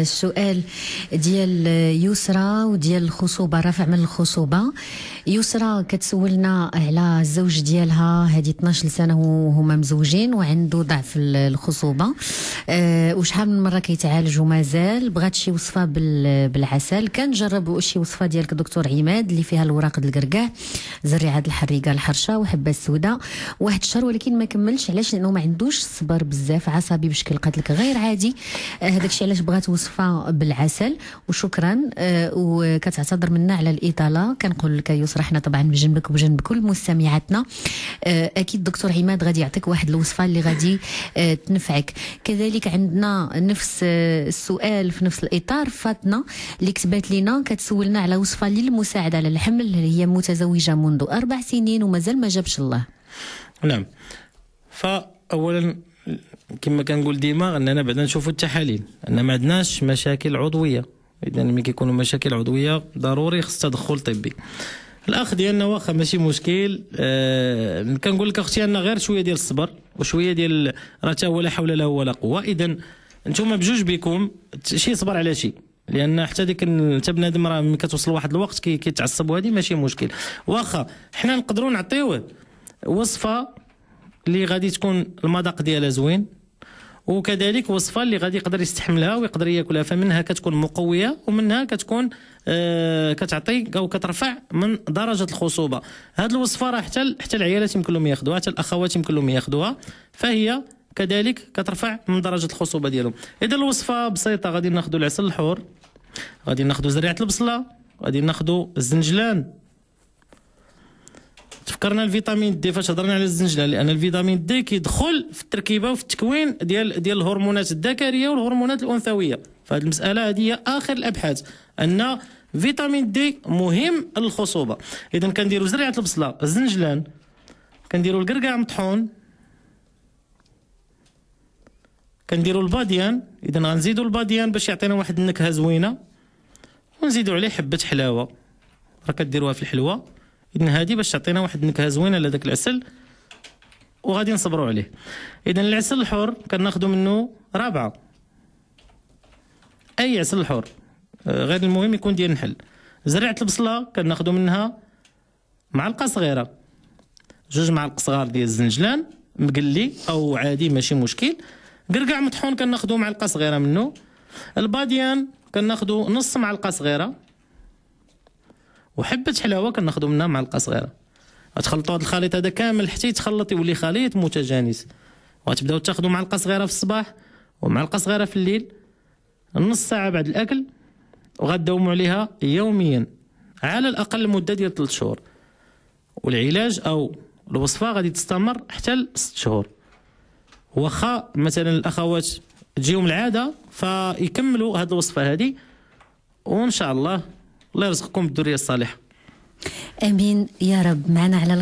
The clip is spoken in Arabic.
السؤال ديال يسرى وديال الخصوبه رفع من الخصوبه يسرى كتسولنا على الزوج ديالها هذه 12 سنه وهما مزوجين وعنده ضعف الخصوبه أه وشحال من مره كيتعالج ومازال بغات شي وصفه بالعسل كنجرب شي وصفه ديالك دكتور عماد اللي فيها الوراق الكركاع زريعه الحريقه الحرشه وحبه السوداء واحد الشهر ولكن ما كملش علاش لانه ما عندوش الصبر بزاف عصبي بشكل قتلك لك غير عادي آه، هذاك الشيء علاش بغات وصفه بالعسل وشكرا أه وكتعتذر منا على الاطاله كنقول لك يسرى حنا طبعا بجنبك وبجنب كل مستمعاتنا أه اكيد دكتور عماد غادي يعطيك واحد الوصفه اللي غادي آه، تنفعك كذلك كذلك عندنا نفس السؤال في نفس الاطار فاطمه اللي كتبات لينا كتسولنا على وصفه للمساعده على الحمل هي متزوجه منذ اربع سنين ومازال ما جابش الله نعم فاولا كما كنقول ديما اننا بعدا نشوفوا التحاليل ان ما عندناش مشاكل عضويه اذا ملي كيكونوا مشاكل عضويه ضروري خص تدخل طبي الاخ ديالنا واخا ماشي مشكل أه كنقول لك اختي عندنا غير شويه ديال الصبر وشويه ديال راه حتى ولا حول له ولا قوه اذا انتم بجوج بكم شي صبر على شي لان حتى ديك حتى بنادم راه ملي كتوصل واحد الوقت كيتعصب وهذه ماشي مشكل واخا حنا نقدروا نعطيوه وصفه اللي غادي تكون المذاق ديالها زوين وكذلك وصفه اللي غادي يقدر يستحملها ويقدر ياكلها فمنها كتكون مقويه ومنها كتكون آه كتعطي او كترفع من درجه الخصوبه هذه الوصفه راه حتى حتى العيالات يمكن لهم ياخذوها حتى الاخوات يمكن لهم ياخذوها فهي كذلك كترفع من درجه الخصوبه ديالهم اذا الوصفه بسيطه غادي ناخذ العسل الحور غادي ناخذ زريعه البصله غادي ناخذ الزنجلان ذكرنا الفيتامين دي فاش هضرنا على الزنجله لان الفيتامين دي كيدخل في التركيبه وفي التكوين ديال ديال الهرمونات الذكريه والهرمونات الانثويه فهاد المساله هذه هي اخر الابحاث ان فيتامين دي مهم للخصوبه اذا كنديروا زريعه البصله الزنجلان كنديروا القرقع مطحون كنديروا الباديان اذا غنزيدوا الباديان باش يعطينا واحد النكهه زوينه ونزيدوا عليه حبه حلاوه راه كديروها في الحلوه اذا هذه باش تعطينا واحد النكهه زوينه لذاك العسل وغادي نصبروا عليه اذا العسل الحر كناخذوا منه رابعه اي عسل حر آه، غير المهم يكون ديال النحل زريعه البصله كناخذوا منها معلقه صغيره جوج معالق صغار ديال الزنجلان مقلي او عادي ماشي مشكل قرقع مطحون كناخذوا معلقه صغيره منه الباديان كناخذوا نص معلقه صغيره وحبه حلاوه كناخذوا منها معلقه صغيره غتخلطوا هذا الخليط هذا كامل حتى يتخلط يولي خليط متجانس وغتبداو تاخذوا معلقه صغيره في الصباح ومعلقه صغيره في الليل نص ساعه بعد الاكل وغداوموا عليها يوميا على الاقل مده ديال 3 شهور والعلاج او الوصفه غادي تستمر حتى ل 6 شهور واخا مثلا الاخوات تجيهم العاده فيكملوا هذه الوصفه هذه وان شاء الله الله يرزقكم بالذريه الصالحه امين يا رب معنا على